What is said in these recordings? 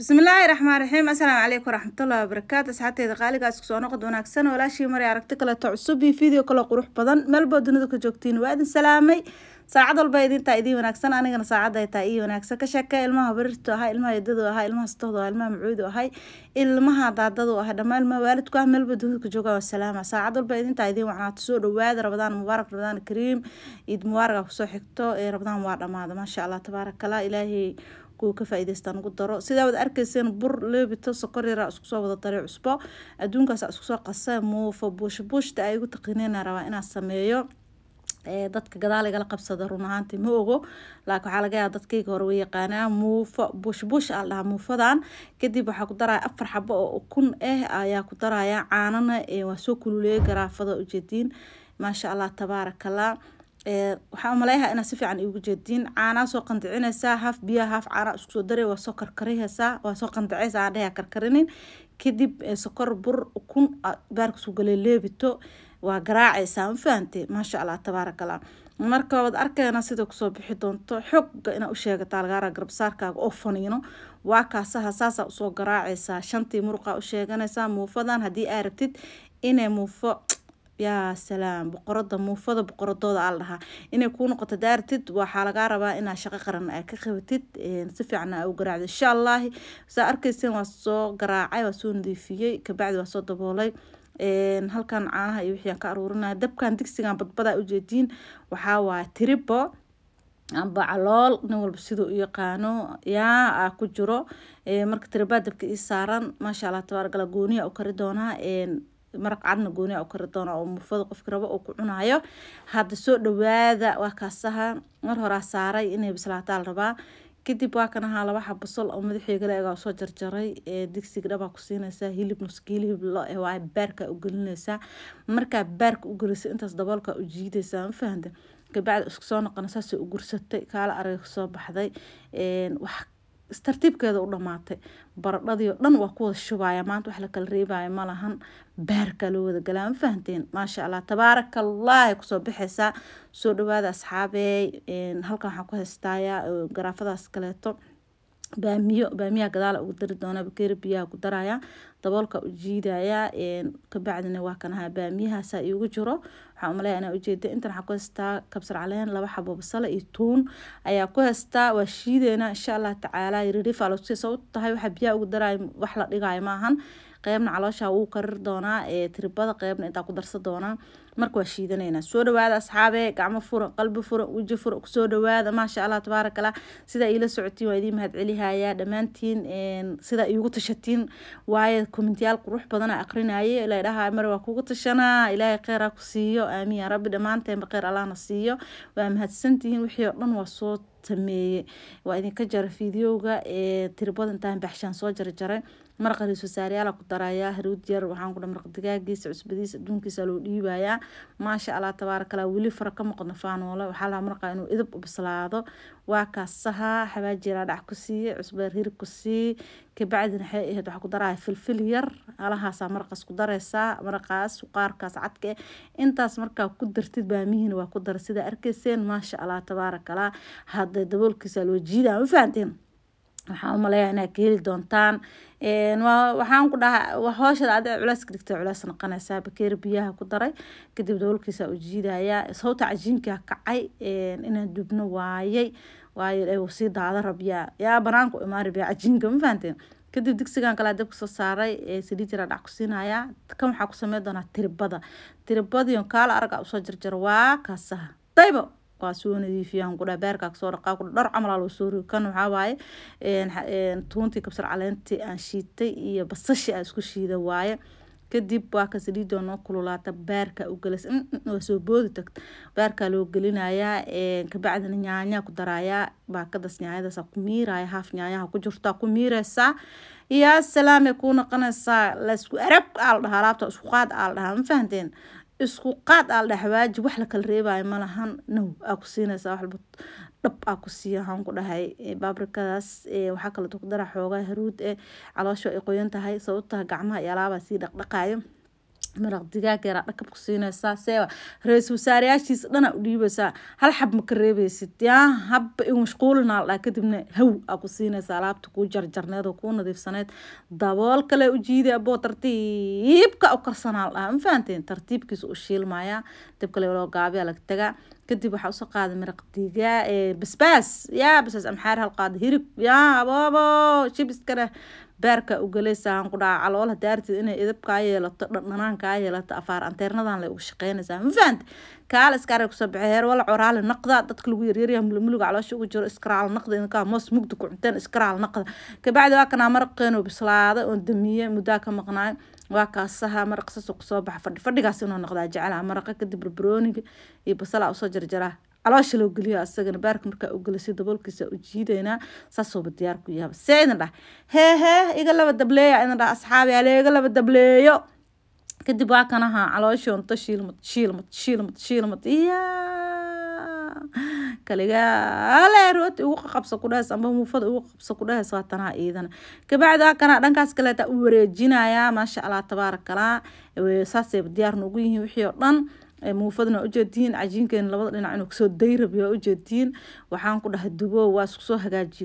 bismillaahi raxmaan raxiim assalaamu calaykum waraxmatullahi wabarakaatu asxaabteyda qaaligaas kusoo noqod wanaagsan walaashii maray aragti kaleto cusub iyo video kale qurux badan meelboo dunida ka joogtiin waa idin salaamay saacad walba idintaa idiin wanaagsan anigana saacadday taa ii wanaagsan ka sheekee ilmaha barirtu ahaa ilmaha edadu ahaa ilmaha satohdu ahaa ilmaha macuudu ahay ilmaha daadadu ahaa dhammaan ilmaha waalidku ah meelba dunida ka jooga wasalaama saacad walba idintaa idiin wacnaata soo dhawaada rabadaan mubaarak rabadaan kariim iid mubaaraka kusoo xigto rabadaan waa dhamaada maasha allah tabaarakallah ilaahii kuwa ka faa'iidaystaan ugu daro sidaa wad arkayseen bur leebito sokor yaraa isku soo wada daray cusbo adduunkaas isku soo qasee muufa buush buushta ay igu taqniinayna rabaa inaan sameeyo dadka gadaal qabsada run ahaanti ma ogo laakiin waxaa laga yaaba dadkayga hore way yaqaanaa muufa buush buush aa dhahaa muufadan kadib waxaa ku daraya afar xabo oo ukun ah ayaa ku daraya caanana waa soo kululeeya garaafada ujeediin maasha allah tabaarakallah Eh, waxaa umaleeyaha inaad si fiican iigu jeediin caanaa qandicinaysaa haaf biyaa haaf caanaa isku daray waa soo karkarihaysaa waa soo qandicaysaa aandhaha karkarinin kadib eh, sokor bur kun aad ah, baarkisu galeeleebito waa garaacaysaa ma maasha allah tabaaraka allah marka waad arkayna sida kusoo bixi doonto xooga inaa u sheegata algaara oo faniino waa kaasaha saasaa usoo garaacaysaa shantii muruqaa u muufadan haddii aa rabtid inay muufo yaa salaam boqorada muufada boqoradooda aa la dhahaa inay kuu noqoto daartid waxaa lagaa rabaa inaad shaqo qaran a ka qabatid si fiican a u garaacdo insha allahi saa arkayseen waa soo garaacay waa soo nadiifiyey kabacdi waa soo daboolay halkan caanaha iyo wixii ka aruurinaya dabkan digsigan badbadaa ujeediin waxaa waaye tiribo amba nin walba siduu u yaqaano yaa a ku jiro marka tiribaa dabka ii saaran maasha allah tabaarkala gooniya u kari doonaa maraq cadna gooni u kari doona oo mufada qofka rabo uu ku cunayo hadda soo dhawaada waa kaasahan mar horaa saaray inay bislaataa la rabaa kadib waa kan ahaa laba xab oo madaxeygala egaa soo jarjaray digsiga dhabaa ku hilib nuskiil hilib lo eh waa baarka u gelinaysaa markaa baarka u gelisa intaas daboolka u jiidaysaa ma fahamta kabacdi isku soo noqona saasay u gursatay kaala arag soo baxday wax istartiibkeeda u dhamaatay baradhadii oo dhan waa kuwada shubaya maanta wax lakala kala reebaya ma lahan loo wada galaa ma fahanteen maasha allah tabaaraka allahi kusoo baxaysaa soo dhawaada asxaabey halkan waxaan ku haystaaya garaafadaas kaleeto baamiyo baamiyaha gadaala ugu dari doonaa bakeeri biyaa ku daraya daboolka u ujiidaya kabacdina waa kanahaa baamiyahaasaa igu jiro waxaan umaleya inaa ujeeda intan waxaa ku haystaa kabsar caleen laba xabo basale iyo tuun ayaa ku haystaa waa shiideena insha allah tacaala ririf alosii sababto tahay waxaa biyaha ugu daraayo wax la dhigaayo maahan qeybna caloosha wuu karir doonaa ee tiribada qeybna intaa ku darsa doonaa marka waa shiidanayna soo dhawaada asxaabee gacmo fura qalbi furan weji fura kusoo dhawaada maasha allah tabaarak allah sidaa iila socotiin waa idiin mahad celihayaa dhammaantiin sidaa iigu tashatiin waayo komentiyaal qurux badana akrinaaye ilaa dhahaa mar waa kugu tashanaa ilaahay kheyra ku siiyo aamiin rabbi dhammaanteenba kheyr allahna siiyo waa mahadsantihiin wixii oo dhan waa soo sameeye waa idinka jara fideoga ee tirabadan intaan baxshaan soo jarjaray maraqa ra-isul wasaarayaala ku darayaa haruud yar waxaan kudha maraq digaagiisa cusbadiisa adduunkiisa loo dhiibayaa maasha allah tabaarakallah weli fara ka muuqda faanoole waxaa lahaa maraqa inuu idab u bislaado waa kaasaha xabaajira dhac ku siiye cusbeer hirib kabacdina waxay ahayd waxaa ku daraya filfil yar alahaasaa maraqaas ku dareysaa maraqaas suqaarkaas cadka eh. intaas markaa ku dartid baamihiina waa ku daray sidaa arkayseen maasha allah tabaarakallah hadda daboolkiisa loo jiida u fahanteen waxaan umaleeyaa inaad ka heli doontaan waxaan ku dhahaa hoosha adi culeys ka dhigta culeys noqonaysaa bakeeri biyaha ku daray kadib daboolkiisa u jiidayaa sababta cajiinka kacay inaan dubno waayay waayo ilaah daada rabyaa yaa banaanku imaan rabyaa cajiinka ma fahanteen kadib digsigan kalaa dabka soo saaray ee saliid yaraa dhac ku kan waxaa ku sameyn doonaa tiribada tiribadiion kaala aragaa usoo jarjar waa kaasaha daybo waa soo nadiifiyaan kudha beerkaa kasoo dhaqaa kudha dhowr camalaa loo soo rogi kan waxaa waaye tuuntii kabsar caleentii aan shiitay iyo basashi aan isku shiida waaye kadib waa ka saliida noo kululaata baarka u gelis waa mm, mm, soo boodi tagta baarkaa loo gelinayaa eh, kabacdina nyaanya ku darayaa baakadas nyaanyadaasa ku miiraya haaf nyaanyaha ku jirtaa ku miireysaa iyo asalaamay e ku noqonaysaa laysku arag aa la dhahaa alaabta isku qaad aa la dhahaa ma fahanteen isku qaad aa dhexwaaji wax la kala reebaayo malahan now aa ku siinaysaa waxba dhab aa ku siiya waxaan ku dhahay baabrikadaas waxaa kaleeto ku daraa xoogaa haruud ee caloosha ay qoyan tahay sababtaa gacmaha iyo alaabaa sii dhaqdhaqaayo maraq digaag yaraa dhakab ku siinaysaa seeba ra-iisul wasaareyaashiisa dhana u dhiibaysaa hal xab ma ka reebaysid yaa habba i mashquulinaa kadibna haw aa ku siinaysaa alaabta kuu jarjarneed oo kuu nadiifsaneyd dabool kale u jiiday aboo tartiibka u karsanaa ah. ma fahanteen tartiibkiisa u shiilmayaa dib kale loo gaabiyaa laga tagaa kadib waxaa usoo qaaday maraq digaa basbaas yaa basbaas amxaari hal qaada hirib yaa aboobo shibiskana beerka ugaleysaaan kudhaca calool hadaartid inay idab kaa yeelato dhadhanaan kaa yeelato afaar anteernadan lay uga shaqeynaysaa mafahanta kaala iskaare kusoo baxe heer wala naqda dadka lagu yaryaryaha mulumuliga caloosha ugu jiro iskaraal naqda inkaa moos mugdi ku cunteen iskaraal naqda kabacdi waa kanaa maraqeenoo bislaada oo damiye muddaa ka maqnaayo waa kaasaha maraq sasu kusoo baxa fadhi fadhigaas inuu noqdaa jecelaha maraqa kadib barbarooniga iyo basalaa usoo jarjaraa caloosha loo geliyo asagana baarka markaa u gelisay daboolkiisa u jiidaynaa saasuuba diyaar ku yaaba see idin dhah hee iga laba dableeya idin dhah asxaabi iga laba dableeyo kadib waa kan ahaa calooshoonto shiilmad shiilmad shiilmad shiilmad iyaa kaligaa ugu qabso ku amba muufada ugu qabso ku dhahays waa tanaa iidana kabacdaa dhankaas kaleeta u wareejinayaa maasha allah tabaarakalaa saasayba diyaar noogu yihiin wixii oo dhan muufadana ujeediin cajiinkeena labada dhinac inuu kasoo dayrabi ujeediin waxaan ku dhahay dubo waa isku soo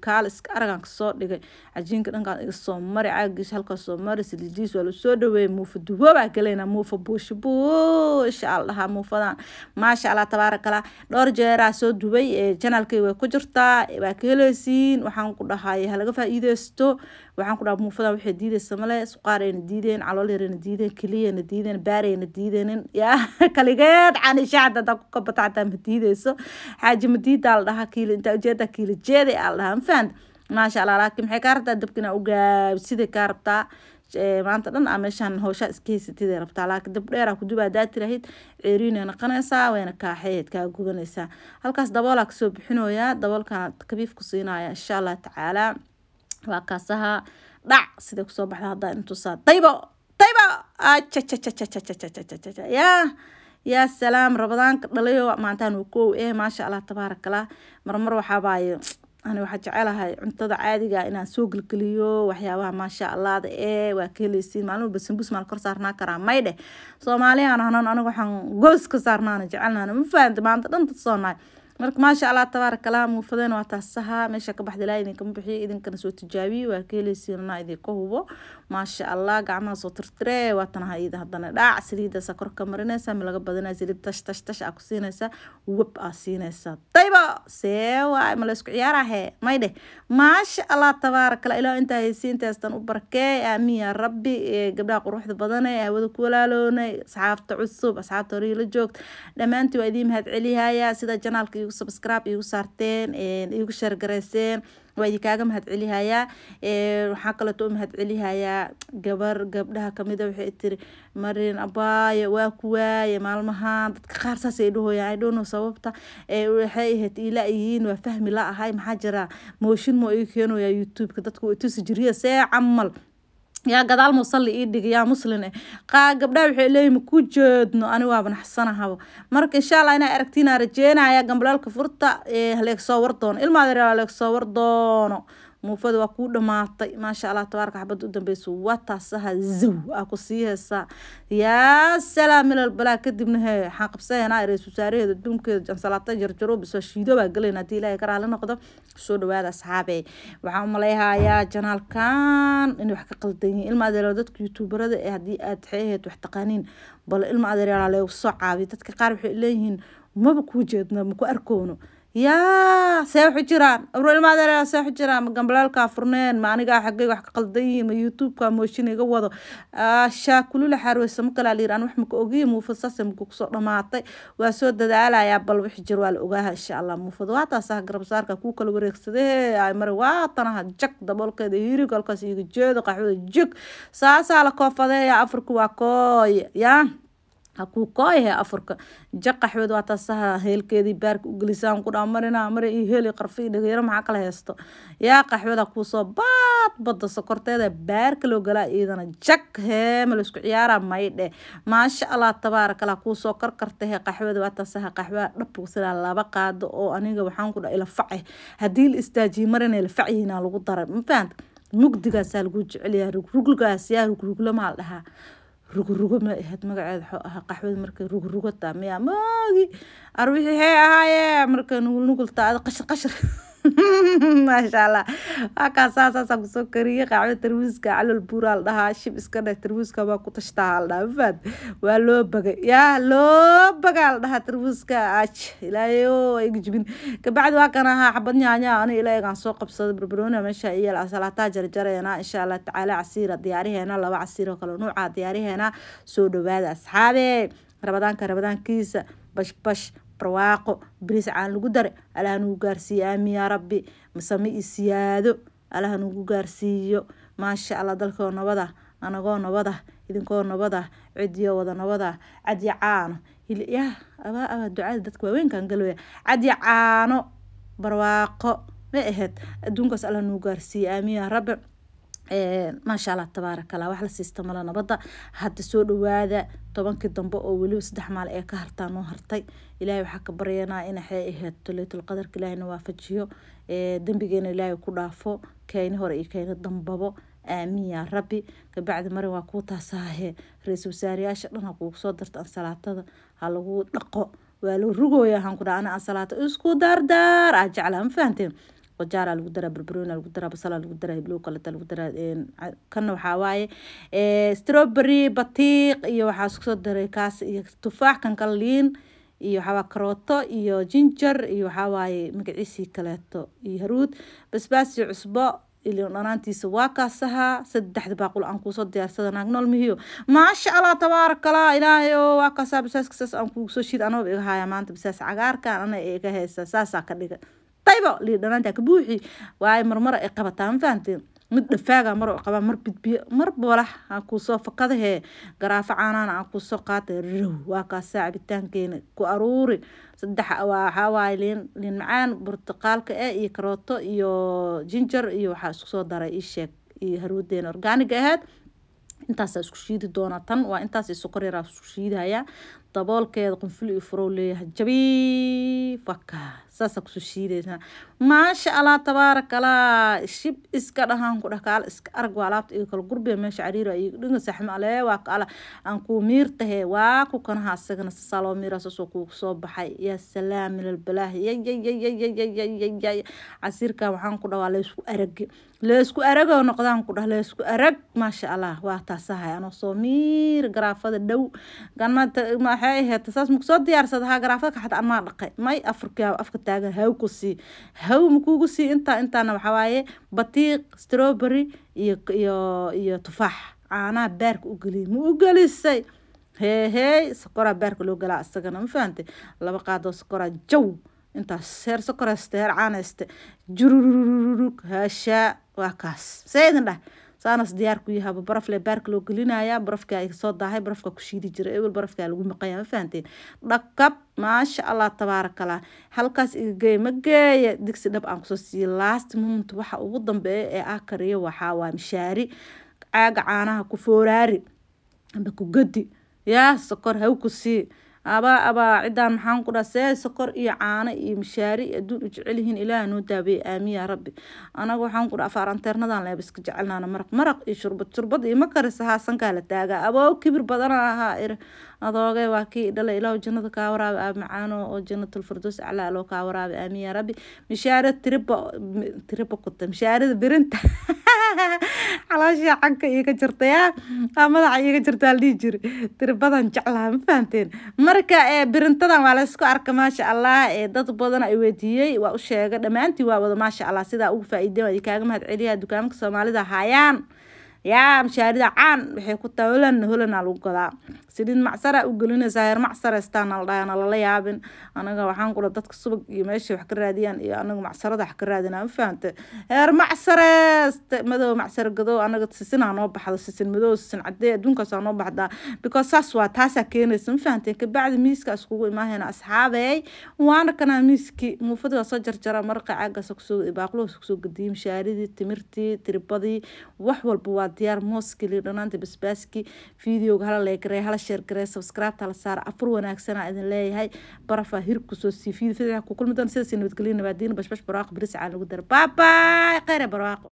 kaal iska aragaan kasoo dhigay cajiinka dhankaan iga soo mari caagiis halkaas soo mari silijiis waa lasoo dhaweeyay muufa dubo baa galaynaa muufa buushi buusha al dhahaa muufadan maasha allah tabaarakala dhowr jeeraa soo dubay ee janaalkay way ku jirtaa waa ka helaysiin waxaan ku dhahay ha laga faa'iideysto waxaan ku dhaha muufadan waxay diideysa male suqaarayna diideen calool yarayna diideen keliyana diideen baarayna diideenin yaa kaliga جيت عن الشعدة دقوقة بتاعتا مديدة يسو حاجة مديدة لها كيلة انت وجيتا كيلة جيدي لها مفاند ما شاء الله لكن حي كارتا دبكنا اوغاب سيدة كاربتا إيه، ما انت دان اميشان هوشا اسكيس تيدي ربتا لكن دب ليرا كدوبا داتي رهيد عيرين انا قناسا وانا كاحيد كا قوغنسا هالكاس دبولاك سوب حنويا دبول كان كبيف كسينا ان شاء الله تعالى وكاسها دع سيدي كسوب حلا هدا انتو طيبو طيبو آه يا yaa salaam rabadaanka dhalayo maantaan waa koow eh maasha allah tabaarakallah marmar waxaabaayo ani waxaa jecelahay cuntada caadiga ah inaan soo gelgeliyo waxyaabaha maasha allahda ee eh, waa ka heleysiin maalin walba sambus maal kor saarnaa karaa may dheh soomaaliyan hanan aniga waxaan goos ka saarnaana jecelnaana ma fahamta maanta dhanta dad soonahay marka maasha allah tabaarakallah muufadeen waa taas saha meesha ka baxdilaa idinkama bixiyo idinkana soo tijaabiye waa ka heleysiinana idinka hubo maasha allah gacmaha soo tirtiree waatanaha iyada haddana dhaac saliidaasa korka marinaysa mi badanaa saliid tash tash tash aa ku siinaysa web aa siinaysa dayba see waay ma la ciyaarahe may maasha allah tabaarakallah ilaa intaa heysii intaastan u barkee aamiin rabbi gabdhaha quruxda badanee hawada ku walaaloonay asxaabta cusub asxaabta horiila joogta dhammaantii waa idiin mahad celiyayaa sida janaalka igu subscribe igu saarteen igu shaargareyseen waa mahad celihayaa waxaa kaleto u mahad celihayaa gabar gabdhaha kamida waxay tiri marin abaayo waa ku waaye maalmahan dadka qaar saas ay dhahoyaan idhono sababta waxay ahayd ila yihiin waa fahmi la ahay maxaa jiraa mooshin mo iga keenoya youtubeka dadka way jiriya see eh, camal yaa gadaal musalli ii dhig yaa muslin musline eh. qaa gabdhaha waxay leeyihin ma ku jeedno ani waa banaxsanahabo marka insha allah inaa aragtiin rajeynaya gambaleelka furta haleeg soo war doono ilmaa yareer haleeg war doono muufada waa kuu dhamaatay maasha allah tabaaraka xabadda u dambeysa waa taasaha aa ku sii heysaa yaa salaam milal balaa kadibna hee waxaan qabsanaynaa ra-iisul duumkeeda jansalaata jarjarobisa shiido baa gelayn haddii ilaahay ka noqdo soo dhawaada asxaabe waxaan u janaalkan inay wax ka qaldan ilma adeereelo dadka youtuubarada ee haddii aad xeeheed wax taqaaniin bal ilma adeereelaa soo caabiya dadka qaar waxay leeyihiin maba kuu jeedno maku arkoono yaa see waxu jiraan abrilmaadee see waxu jiraan ma gambalaalkaa furneen ma anigaa ah xaggay wax ka qaldanyihin ma youtubeka mooshin iga wado ah, shaa kulula xaarweysa ma kalaa liiraan wax maka ogiya muufadsaase maku kusoo dhamaatay waa soo dadaalayaa bal wix jir waa la ogaaha insha allah muufad waataasaha garabsaarka kuu kala wareegsadee ay mari waatanaha jag daboolkeeda hirig iga jeedo qaxwada jig saasaa la koofadeeya afarku waa kooy yaa hakuu kooyahe afurka jaqaxweed waa taasaha heelkeedii baarka u gelisaan ku dhaa marina mare qarfi ii maxaa kala haysto yaa qaxweed hakuu soo baad badda sokorteeda baarka loo galaa iidana jag hee ma ciyaaraa maydhe maasha allah tabaaraka lah soo karkarta hee qaxweeda waa taasaha sidaa laba qaado oo aniga waxaan ku dhaa ilaface haddii la istaajiyi marina ilafacihiina lagu daray ma mugdigaasaa lagu jecelyaha rugruglaas yaa rugruglo maa la dhahaa rugurugo ma ahayd magaceeda xoo ahaa qaxwada markay rugurugo taa miyaa maagi arwixii hee ahaaye marka nugul taada qashir qashir maasha allah waa kaa saasaasa kusoo kariyay qaacdo tarwiiska calol buuraa la dhahaa shib iska dheh tarwiiska waa ku tashtaa la mafaad waa loo baga yaa loo bagaa la dhahaa tarwiiska aj ilaahayo jibin kabacdi waa kan ahaa xabad nyaanya ani ilaahigaan soo qabsaday barbaroona meesha iyal asalaataa jarjareena insha allah tacaala casiira diyaariheena laba casiir kale nuuca diyaariheena soo dhawaada asxaabe rabadaanka rabadaankiisa bashbash barwaaqo bariis caan lagu dare allaha nugu gaarsiiyo aamiin yaa rabbi masema isiyaado allaha nugu gaarsiiyo maasha allah dalkoo nabada anagoo nabada idinkoo nabada cidiyo wada nabada cadi caano ya abaa abaa ducada dadka waaweynkan galooya cadi caano barwaaqo ma aheed adduunkaas allah nagu gaarsiiyo aamiin rabbi maasha allah tabaaraka allah wax la siista mala nabadda hadda soo dhawaada tobankii dambe oo weliba saddex maal ee ka hartaan oo hartay ilaahay waxaa ka baryanaa in waxay ahayd laylatul ilaahayna waafajiyo dembigeena ilaahay ku dhaafo kayni hore iyo kayni dambabo aamiin yaa rabbi kabacdi marin waa kuu taasaahe ra-iisul wasaarayaasha dhan kuugu soo darta ansalaatada ha lagu dhaqo waa la rugooya hanku dhaa ana ansalaato isku daardaar aa jeclaa ma fahanteen qajaara lagu daraa barbaroona lagu daraa basala lagu daraa hiblowkalata lagu daraa kana waxaa waaye strawberry batiiq iyo waxaa isku daray kaas iyo tufaax kan liin iyo waxaawaa karooto iyo jinjar iyo waxaawaaye magaciisii kaleeto iyo haruud basbaasi cusbo dhanaantiisa waa kaasahaa saddexda baaqul aan kuusoo diyaarsada naagnool mihiyo maasha allah tabaarakallah ilaahayo waa kaasaa basaaska saas aan kuusoo shid anaba iga haya maanta basaas cagaarkan ana iga haysa saasaa ka dhiga taybo liidhanaanta ka buuxi waayo marmar ay qabataa ma fahantiin mid dhafaaga mar qabaa mar bidbiyo mar bolax aan kuusoo fakadahee garaafo caanaana aan kuusoo qaata row waa kaasaa cabitaankeena ku aruuri saddex waxaa liin liin macaan burtuqaalka eh iyo karooto iyo jinjar iyo waxaa isku soo daray ii iyo haruudeena orgaaniga ahayd intaasa isku shiidi doona tan waa intaas sokor isku shiidayaa daboolkeeda qunful iyo furow leeyahay jabi wakaa saasaa kusoo shiidaysaa maasha allah tabaarak allah shib iska dhahaan ku dhah kaala iska arag waa laabta iga kala gurbiya meesha cariira iga dhinga saxma alee waa kaala aan kuu miir waa ku kanaha asagana sasaa loo miiraa kuugu soo baxay yaa salaam minalbalaahi yayayayayayayayay casiirkaa waxaan ku dhawaa laysku isku aragi laisku aragoo noqdaan ku dhah laisku arag maasha allah waa taasahay anoo soo miir garaafada dhow maxay ahayd saas maku soo diyaarsadahaa garaafada kaxda amaa dhaqay may afurkiyaaba afka taagan haw ku sii haw makuugu sii intaa intaana waxaa waaye batiiq strawberry iyo iyo iyo tufaax caanaha beerka u geliyay ma u gelisay heehey sokoraa beerka loo galaa isagana ma fahante laba qaadoo sokoraa jaw intaas heer sokoreeste heer caanayste jurururururug haashaa waa kaas see idin dhah saanas diyaarku yahaba baraf le baarka loo gelinayaa barafka ay soo daahay barafka ku shiidi jira ewel barafka lagu maqaya ma fahanteen dhakab maasha allah tabaarakallah halkaas igageeye ma geeye digsi dhab aan kusoo siiye last moment waxa ugu dambeeya ee ah kariyo waxaa waa mishaari caaga caanaha ku fooraari amba ku gadi yaa sokor haw ku sii abaa abaa ciddaan maxaan ku dhaa see sokor iyo caano iyo mishaari adduun u jecelyihiin ilaaha noo daabeeye aamiin yaa rabbi anaga waxaan ku dhaa afaaranteernadan leeba iska jecelnaana maraq maraq iyo shurbad shurbad iyo ma karisa haasankaa la taagaa abaa kibir badana ahaa ir er adooge waa kii dhala ilaah jannada kaa waraabi aa ah macaano oo jannatul firdos aclaa aloo kaa waraabi aamiin yaa rabbi mishaara tiriba tiriba kuta mishaarada birinta caloosha canka iiga jirtayaa aa madaxa iiga jirtaa la jiri tiribadan jeclaha ma fahamteen marka birintadan waa laysku arka maasha allah dad badan ay weydiiyey waa u sheega dhammaantii waa wada maasha allah sidaa ugu faa-iideen ay kaaga mahad celiyaa dukaamka soomaalida hayaan yaa mashaarida caan waxay ku tahay holan holanaa lagu gadaa saliid macsara u gelinaysaa heer macsaraystaan aldhahay ana lala yaabin anaga waxaan kula dadka subag iyo meeshay wax ka raadiyaan iyo anaga macsarada wax ka raadinaa mafahanta heer macsareesta madow macsara gadow anaga sisinaa noo baxda sisin madow sisin cadee adduunkaasaa noo baxdaa because saas waa taasaa keenaysa mafahantay kabacdi miiska iskugu imaahayna asxaabey waan arkanaa miiskii muufadii soo jarjara marqa caagaas kusoo baaqluhas kusoo gadiyey mashaaridii timirtii tiribadii wax walba waa diyaar mooskili dhanaanta basbaaski videoga hala leegaree hala sheer sheergaree subscribe hala saara afur wanaagsana idin leeyahay barafa hirku soo siifiid fidaa ku kulmi doon sidaasi nabadgelyo nabaadiin bashbash barwaaqo biris caa lagu dara baabay khayre barwaaqo